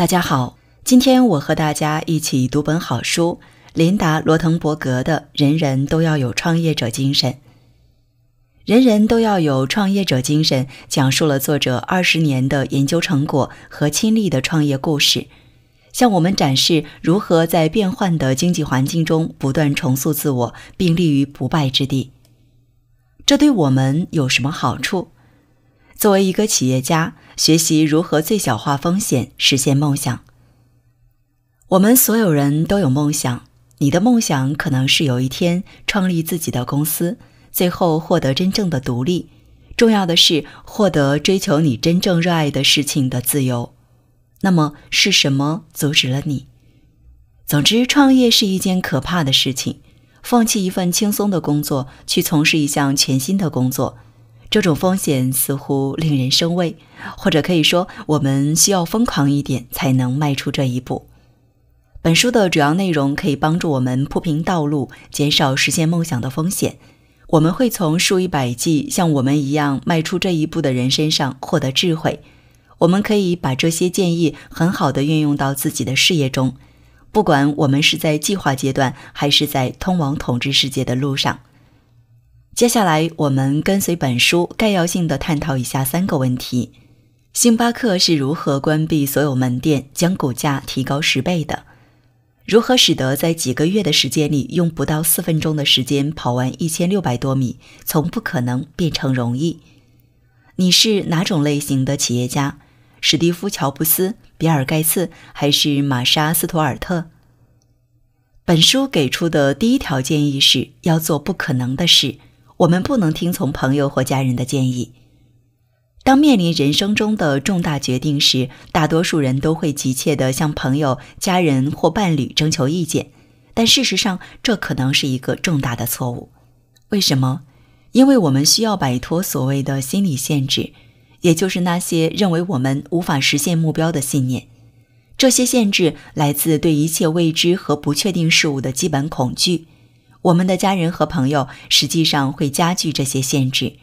大家好，今天我和大家一起读本好书——琳达·罗滕伯格的《人人都要有创业者精神》。《人人都要有创业者精神》讲述了作者二十年的研究成果和亲历的创业故事，向我们展示如何在变幻的经济环境中不断重塑自我，并立于不败之地。这对我们有什么好处？作为一个企业家，学习如何最小化风险，实现梦想。我们所有人都有梦想，你的梦想可能是有一天创立自己的公司，最后获得真正的独立。重要的是获得追求你真正热爱的事情的自由。那么是什么阻止了你？总之，创业是一件可怕的事情，放弃一份轻松的工作，去从事一项全新的工作。这种风险似乎令人生畏，或者可以说，我们需要疯狂一点才能迈出这一步。本书的主要内容可以帮助我们铺平道路，减少实现梦想的风险。我们会从数以百计像我们一样迈出这一步的人身上获得智慧。我们可以把这些建议很好的运用到自己的事业中，不管我们是在计划阶段，还是在通往统治世界的路上。接下来，我们跟随本书概要性的探讨以下三个问题：星巴克是如何关闭所有门店，将股价提高十倍的？如何使得在几个月的时间里，用不到四分钟的时间跑完一千六百多米，从不可能变成容易？你是哪种类型的企业家？史蒂夫·乔布斯、比尔·盖茨，还是玛莎·斯图尔特？本书给出的第一条建议是要做不可能的事。我们不能听从朋友或家人的建议。当面临人生中的重大决定时，大多数人都会急切地向朋友、家人或伴侣征求意见，但事实上，这可能是一个重大的错误。为什么？因为我们需要摆脱所谓的心理限制，也就是那些认为我们无法实现目标的信念。这些限制来自对一切未知和不确定事物的基本恐惧。我们的家人和朋友实际上会加剧这些限制。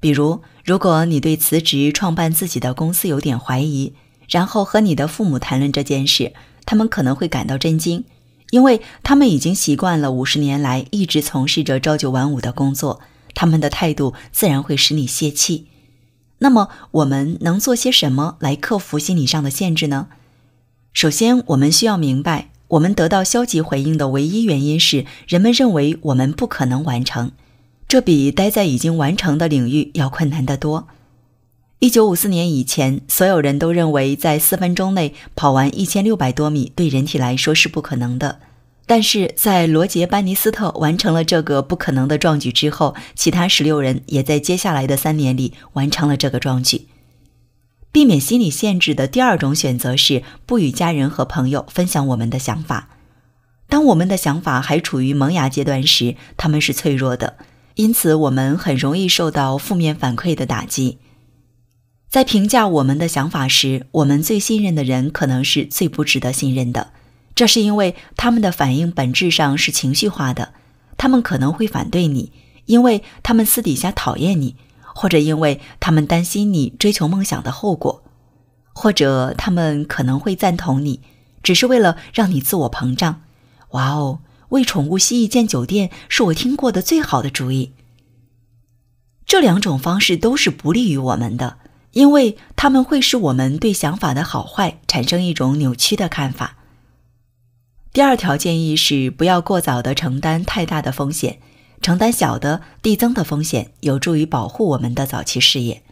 比如，如果你对辞职创办自己的公司有点怀疑，然后和你的父母谈论这件事，他们可能会感到震惊，因为他们已经习惯了五十年来一直从事着朝九晚五的工作，他们的态度自然会使你泄气。那么，我们能做些什么来克服心理上的限制呢？首先，我们需要明白。我们得到消极回应的唯一原因是，人们认为我们不可能完成，这比待在已经完成的领域要困难得多。一九五四年以前，所有人都认为在四分钟内跑完一千六百多米对人体来说是不可能的。但是在罗杰·班尼斯特完成了这个不可能的壮举之后，其他十六人也在接下来的三年里完成了这个壮举。避免心理限制的第二种选择是不与家人和朋友分享我们的想法。当我们的想法还处于萌芽阶段时，他们是脆弱的，因此我们很容易受到负面反馈的打击。在评价我们的想法时，我们最信任的人可能是最不值得信任的，这是因为他们的反应本质上是情绪化的，他们可能会反对你，因为他们私底下讨厌你。或者因为他们担心你追求梦想的后果，或者他们可能会赞同你，只是为了让你自我膨胀。哇哦，为宠物蜥蜴建酒店是我听过的最好的主意。这两种方式都是不利于我们的，因为他们会使我们对想法的好坏产生一种扭曲的看法。第二条建议是不要过早的承担太大的风险。承担小的递增的风险，有助于保护我们的早期事业。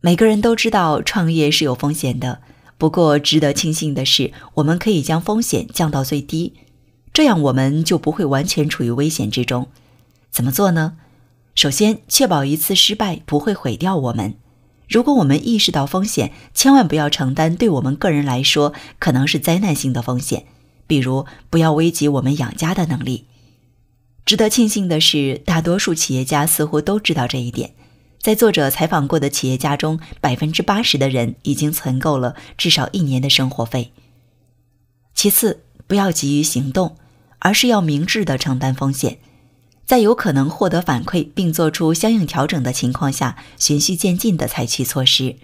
每个人都知道创业是有风险的，不过值得庆幸的是，我们可以将风险降到最低，这样我们就不会完全处于危险之中。怎么做呢？首先，确保一次失败不会毁掉我们。如果我们意识到风险，千万不要承担对我们个人来说可能是灾难性的风险，比如不要危及我们养家的能力。值得庆幸的是，大多数企业家似乎都知道这一点。在作者采访过的企业家中，百分之八十的人已经存够了至少一年的生活费。其次，不要急于行动，而是要明智地承担风险，在有可能获得反馈并做出相应调整的情况下，循序渐进地采取措施。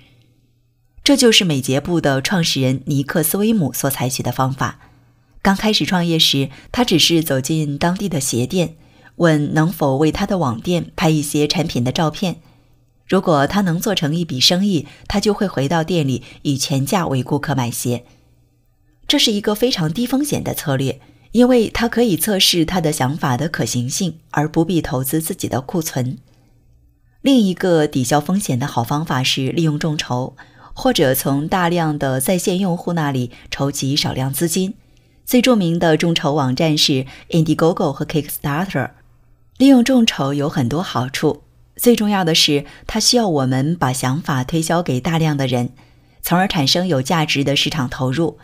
这就是美捷部的创始人尼克斯威姆所采取的方法。刚开始创业时，他只是走进当地的鞋店，问能否为他的网店拍一些产品的照片。如果他能做成一笔生意，他就会回到店里以全价为顾客买鞋。这是一个非常低风险的策略，因为他可以测试他的想法的可行性，而不必投资自己的库存。另一个抵消风险的好方法是利用众筹，或者从大量的在线用户那里筹集少量资金。最著名的众筹网站是 Indiegogo 和 Kickstarter。利用众筹有很多好处，最重要的是它需要我们把想法推销给大量的人，从而产生有价值的市场投入。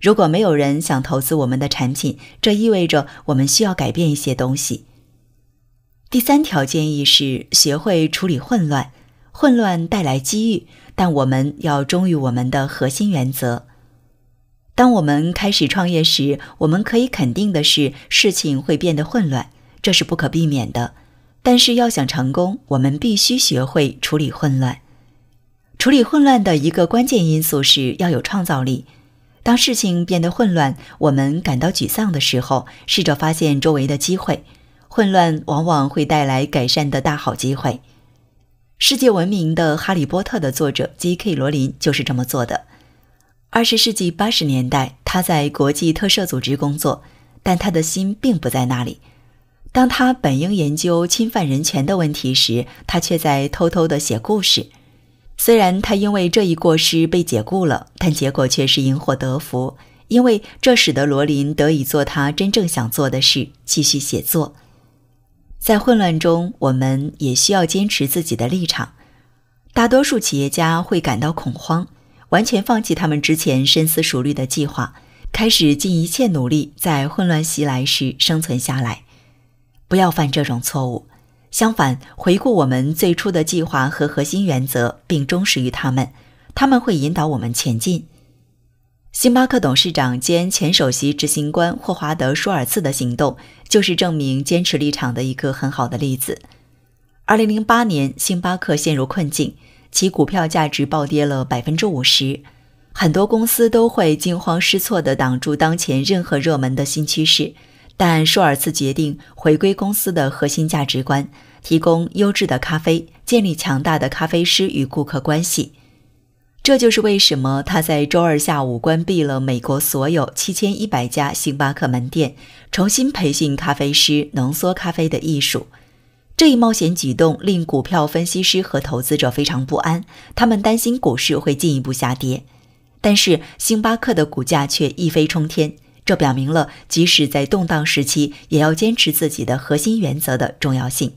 如果没有人想投资我们的产品，这意味着我们需要改变一些东西。第三条建议是学会处理混乱，混乱带来机遇，但我们要忠于我们的核心原则。当我们开始创业时，我们可以肯定的是，事情会变得混乱，这是不可避免的。但是要想成功，我们必须学会处理混乱。处理混乱的一个关键因素是要有创造力。当事情变得混乱，我们感到沮丧的时候，试着发现周围的机会。混乱往往会带来改善的大好机会。世界闻名的《哈利波特》的作者 J.K. 罗琳就是这么做的。二十世纪八十年代，他在国际特赦组织工作，但他的心并不在那里。当他本应研究侵犯人权的问题时，他却在偷偷地写故事。虽然他因为这一过失被解雇了，但结果却是因祸得福，因为这使得罗琳得以做他真正想做的事——继续写作。在混乱中，我们也需要坚持自己的立场。大多数企业家会感到恐慌。完全放弃他们之前深思熟虑的计划，开始尽一切努力在混乱袭来时生存下来。不要犯这种错误。相反，回顾我们最初的计划和核心原则，并忠实于他们，他们会引导我们前进。星巴克董事长兼前首席执行官霍华德·舒尔茨的行动就是证明坚持立场的一个很好的例子。2008年，星巴克陷入困境。其股票价值暴跌了百分之五十，很多公司都会惊慌失措地挡住当前任何热门的新趋势，但舒尔茨决定回归公司的核心价值观，提供优质的咖啡，建立强大的咖啡师与顾客关系。这就是为什么他在周二下午关闭了美国所有七千一百家星巴克门店，重新培训咖啡师浓缩咖啡的艺术。这一冒险举动令股票分析师和投资者非常不安，他们担心股市会进一步下跌。但是，星巴克的股价却一飞冲天，这表明了即使在动荡时期，也要坚持自己的核心原则的重要性。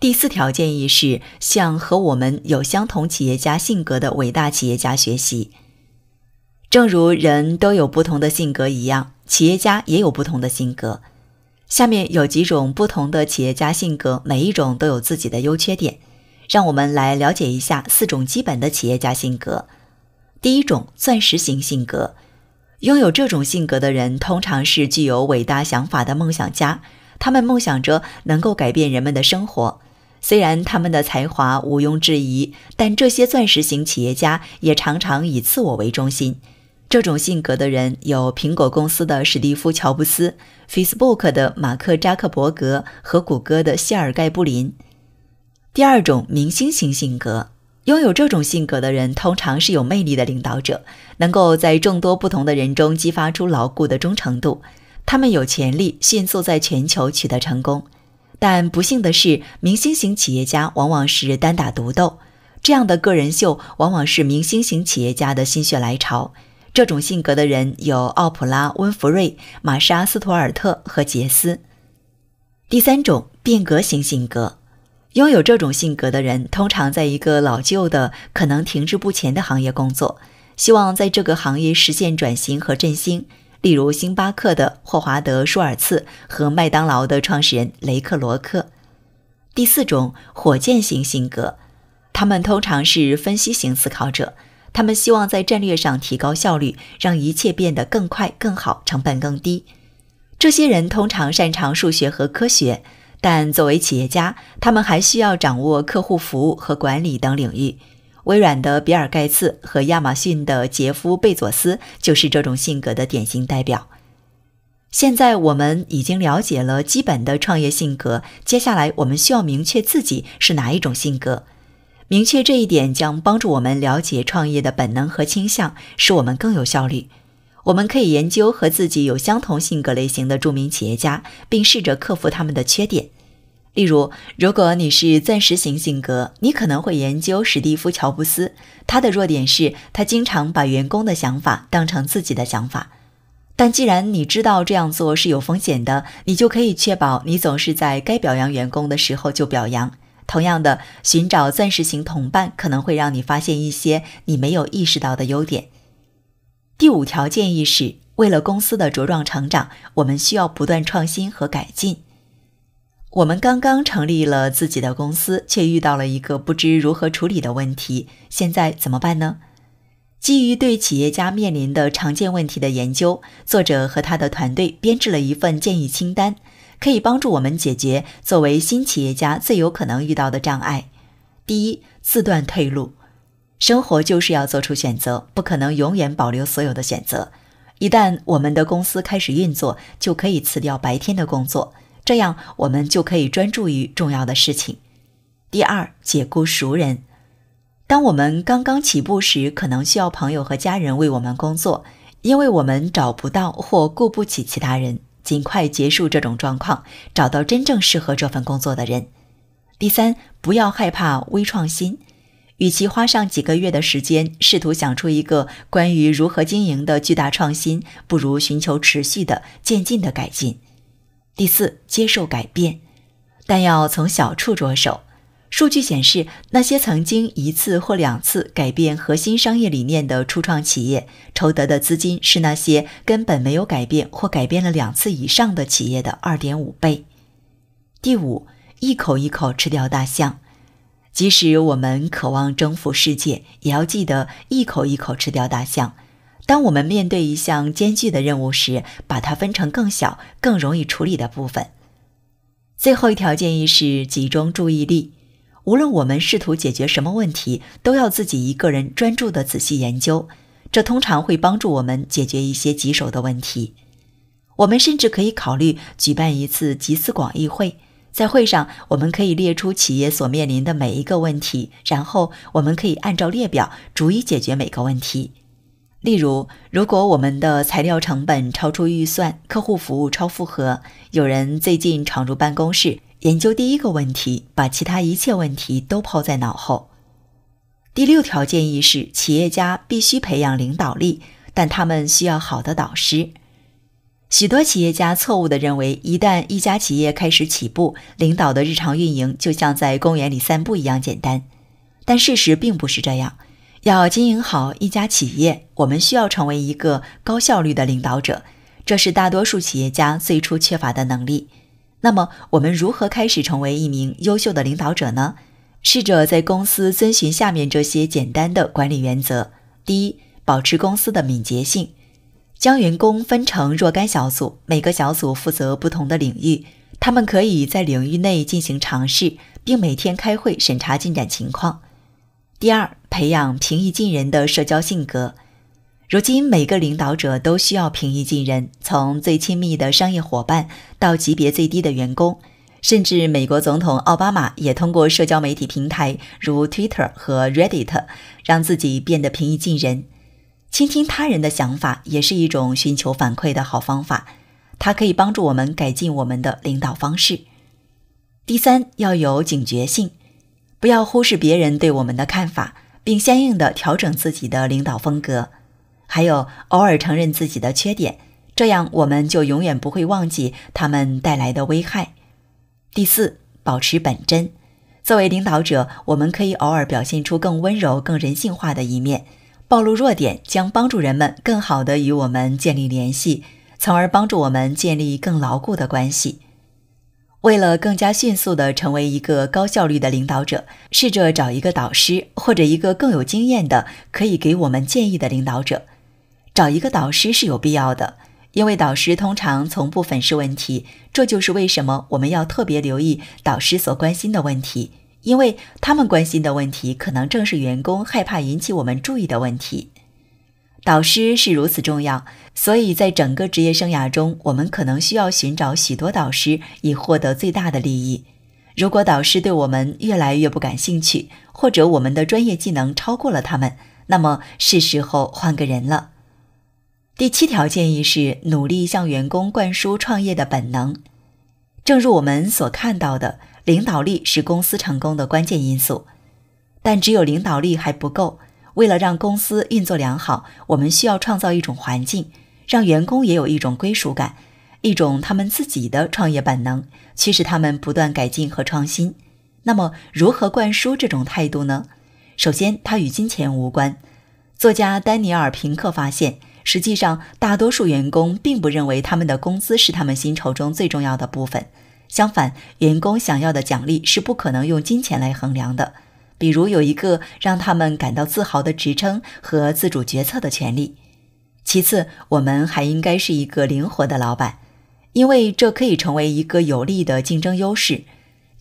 第四条建议是向和我们有相同企业家性格的伟大企业家学习。正如人都有不同的性格一样，企业家也有不同的性格。下面有几种不同的企业家性格，每一种都有自己的优缺点。让我们来了解一下四种基本的企业家性格。第一种，钻石型性格。拥有这种性格的人通常是具有伟大想法的梦想家，他们梦想着能够改变人们的生活。虽然他们的才华毋庸置疑，但这些钻石型企业家也常常以自我为中心。这种性格的人有苹果公司的史蒂夫·乔布斯、Facebook 的马克·扎克伯格和谷歌的谢尔盖·布林。第二种明星型性格，拥有这种性格的人通常是有魅力的领导者，能够在众多不同的人中激发出牢固的忠诚度。他们有潜力迅速在全球取得成功，但不幸的是，明星型企业家往往是单打独斗，这样的个人秀往往是明星型企业家的心血来潮。这种性格的人有奥普拉、温弗瑞、玛莎·斯图尔特和杰斯。第三种，变革型性格，拥有这种性格的人通常在一个老旧的、可能停滞不前的行业工作，希望在这个行业实现转型和振兴，例如星巴克的霍华德·舒尔茨和麦当劳的创始人雷克·罗克。第四种，火箭型性格，他们通常是分析型思考者。他们希望在战略上提高效率，让一切变得更快、更好、成本更低。这些人通常擅长数学和科学，但作为企业家，他们还需要掌握客户服务和管理等领域。微软的比尔·盖茨和亚马逊的杰夫·贝佐斯就是这种性格的典型代表。现在我们已经了解了基本的创业性格，接下来我们需要明确自己是哪一种性格。明确这一点将帮助我们了解创业的本能和倾向，使我们更有效率。我们可以研究和自己有相同性格类型的著名企业家，并试着克服他们的缺点。例如，如果你是钻石型性格，你可能会研究史蒂夫·乔布斯。他的弱点是他经常把员工的想法当成自己的想法。但既然你知道这样做是有风险的，你就可以确保你总是在该表扬员工的时候就表扬。同样的，寻找钻石型同伴可能会让你发现一些你没有意识到的优点。第五条建议是为了公司的茁壮成长，我们需要不断创新和改进。我们刚刚成立了自己的公司，却遇到了一个不知如何处理的问题，现在怎么办呢？基于对企业家面临的常见问题的研究，作者和他的团队编制了一份建议清单。可以帮助我们解决作为新企业家最有可能遇到的障碍。第一，自断退路，生活就是要做出选择，不可能永远保留所有的选择。一旦我们的公司开始运作，就可以辞掉白天的工作，这样我们就可以专注于重要的事情。第二，解雇熟人，当我们刚刚起步时，可能需要朋友和家人为我们工作，因为我们找不到或雇不起其他人。尽快结束这种状况，找到真正适合这份工作的人。第三，不要害怕微创新，与其花上几个月的时间试图想出一个关于如何经营的巨大创新，不如寻求持续的渐进的改进。第四，接受改变，但要从小处着手。数据显示，那些曾经一次或两次改变核心商业理念的初创企业，筹得的资金是那些根本没有改变或改变了两次以上的企业的二点五倍。第五，一口一口吃掉大象。即使我们渴望征服世界，也要记得一口一口吃掉大象。当我们面对一项艰巨的任务时，把它分成更小、更容易处理的部分。最后一条建议是集中注意力。无论我们试图解决什么问题，都要自己一个人专注地仔细研究。这通常会帮助我们解决一些棘手的问题。我们甚至可以考虑举办一次集思广益会，在会上我们可以列出企业所面临的每一个问题，然后我们可以按照列表逐一解决每个问题。例如，如果我们的材料成本超出预算，客户服务超负荷，有人最近闯入办公室。研究第一个问题，把其他一切问题都抛在脑后。第六条建议是，企业家必须培养领导力，但他们需要好的导师。许多企业家错误地认为，一旦一家企业开始起步，领导的日常运营就像在公园里散步一样简单。但事实并不是这样。要经营好一家企业，我们需要成为一个高效率的领导者，这是大多数企业家最初缺乏的能力。那么我们如何开始成为一名优秀的领导者呢？试着在公司遵循下面这些简单的管理原则：第一，保持公司的敏捷性，将员工分成若干小组，每个小组负责不同的领域，他们可以在领域内进行尝试，并每天开会审查进展情况。第二，培养平易近人的社交性格。如今，每个领导者都需要平易近人，从最亲密的商业伙伴到级别最低的员工，甚至美国总统奥巴马也通过社交媒体平台如 Twitter 和 Reddit，让自己变得平易近人。倾听他人的想法也是一种寻求反馈的好方法，它可以帮助我们改进我们的领导方式。第三，要有警觉性，不要忽视别人对我们的看法，并相应的调整自己的领导风格。还有偶尔承认自己的缺点，这样我们就永远不会忘记他们带来的危害。第四，保持本真。作为领导者，我们可以偶尔表现出更温柔、更人性化的一面。暴露弱点将帮助人们更好地与我们建立联系，从而帮助我们建立更牢固的关系。为了更加迅速地成为一个高效率的领导者，试着找一个导师或者一个更有经验的、可以给我们建议的领导者。找一个导师是有必要的，因为导师通常从不粉饰问题。这就是为什么我们要特别留意导师所关心的问题，因为他们关心的问题可能正是员工害怕引起我们注意的问题。导师是如此重要，所以在整个职业生涯中，我们可能需要寻找许多导师以获得最大的利益。如果导师对我们越来越不感兴趣，或者我们的专业技能超过了他们，那么是时候换个人了。第七条建议是努力向员工灌输创业的本能。正如我们所看到的，领导力是公司成功的关键因素，但只有领导力还不够。为了让公司运作良好，我们需要创造一种环境，让员工也有一种归属感，一种他们自己的创业本能，驱使他们不断改进和创新。那么，如何灌输这种态度呢？首先，它与金钱无关。作家丹尼尔·平克发现。实际上，大多数员工并不认为他们的工资是他们薪酬中最重要的部分。相反，员工想要的奖励是不可能用金钱来衡量的，比如有一个让他们感到自豪的职称和自主决策的权利。其次，我们还应该是一个灵活的老板，因为这可以成为一个有利的竞争优势。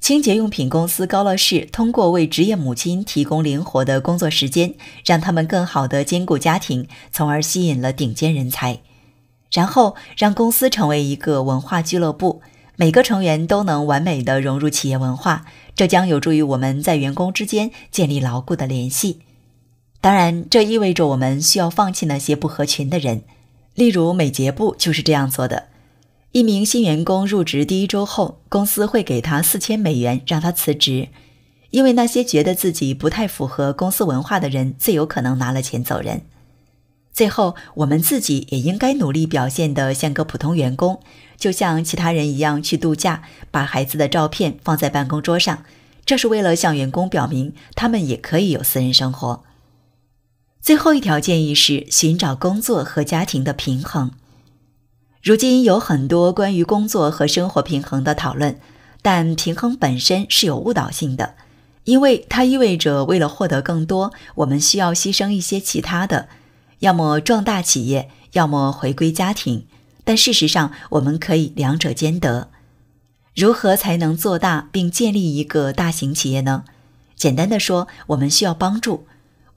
清洁用品公司高乐士通过为职业母亲提供灵活的工作时间，让他们更好地兼顾家庭，从而吸引了顶尖人才。然后让公司成为一个文化俱乐部，每个成员都能完美的融入企业文化，这将有助于我们在员工之间建立牢固的联系。当然，这意味着我们需要放弃那些不合群的人，例如美睫部就是这样做的。一名新员工入职第一周后，公司会给他四千美元，让他辞职，因为那些觉得自己不太符合公司文化的人，最有可能拿了钱走人。最后，我们自己也应该努力表现得像个普通员工，就像其他人一样去度假，把孩子的照片放在办公桌上，这是为了向员工表明他们也可以有私人生活。最后一条建议是寻找工作和家庭的平衡。如今有很多关于工作和生活平衡的讨论，但平衡本身是有误导性的，因为它意味着为了获得更多，我们需要牺牲一些其他的，要么壮大企业，要么回归家庭。但事实上，我们可以两者兼得。如何才能做大并建立一个大型企业呢？简单的说，我们需要帮助。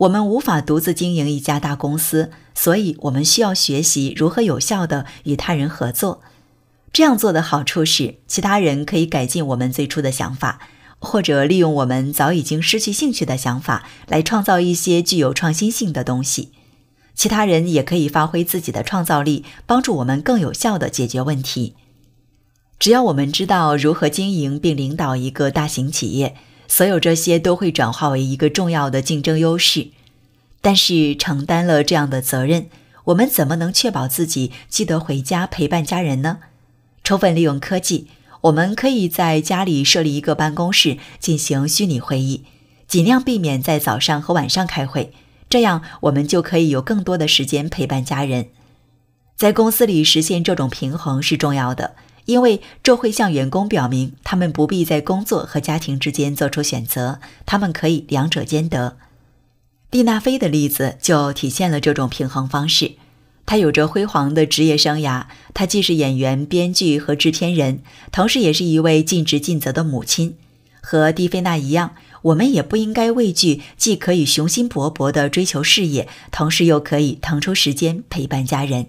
我们无法独自经营一家大公司，所以我们需要学习如何有效的与他人合作。这样做的好处是，其他人可以改进我们最初的想法，或者利用我们早已经失去兴趣的想法来创造一些具有创新性的东西。其他人也可以发挥自己的创造力，帮助我们更有效地解决问题。只要我们知道如何经营并领导一个大型企业。所有这些都会转化为一个重要的竞争优势，但是承担了这样的责任，我们怎么能确保自己记得回家陪伴家人呢？充分利用科技，我们可以在家里设立一个办公室进行虚拟会议，尽量避免在早上和晚上开会，这样我们就可以有更多的时间陪伴家人。在公司里实现这种平衡是重要的。因为这会向员工表明，他们不必在工作和家庭之间做出选择，他们可以两者兼得。蒂娜菲的例子就体现了这种平衡方式。她有着辉煌的职业生涯，她既是演员、编剧和制片人，同时也是一位尽职尽责的母亲。和蒂菲娜一样，我们也不应该畏惧，既可以雄心勃勃地追求事业，同时又可以腾出时间陪伴家人。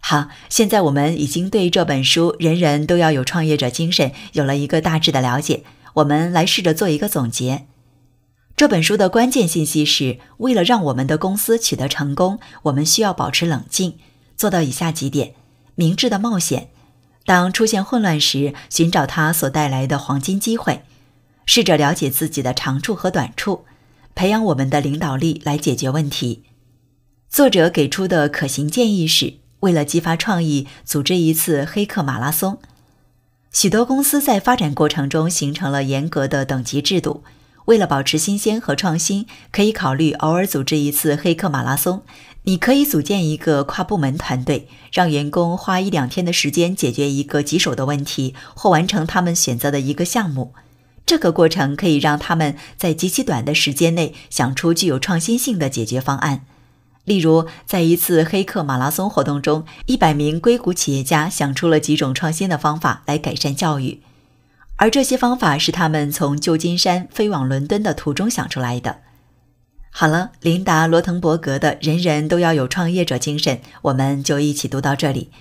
好，现在我们已经对这本书《人人都要有创业者精神》有了一个大致的了解。我们来试着做一个总结。这本书的关键信息是：为了让我们的公司取得成功，我们需要保持冷静，做到以下几点：明智的冒险；当出现混乱时，寻找它所带来的黄金机会；试着了解自己的长处和短处；培养我们的领导力来解决问题。作者给出的可行建议是：为了激发创意，组织一次黑客马拉松。许多公司在发展过程中形成了严格的等级制度。为了保持新鲜和创新，可以考虑偶尔组织一次黑客马拉松。你可以组建一个跨部门团队，让员工花一两天的时间解决一个棘手的问题，或完成他们选择的一个项目。这个过程可以让他们在极其短的时间内想出具有创新性的解决方案。例如，在一次黑客马拉松活动中，一百名硅谷企业家想出了几种创新的方法来改善教育，而这些方法是他们从旧金山飞往伦敦的途中想出来的。好了，琳达·罗滕伯格的《人人都要有创业者精神》，我们就一起读到这里。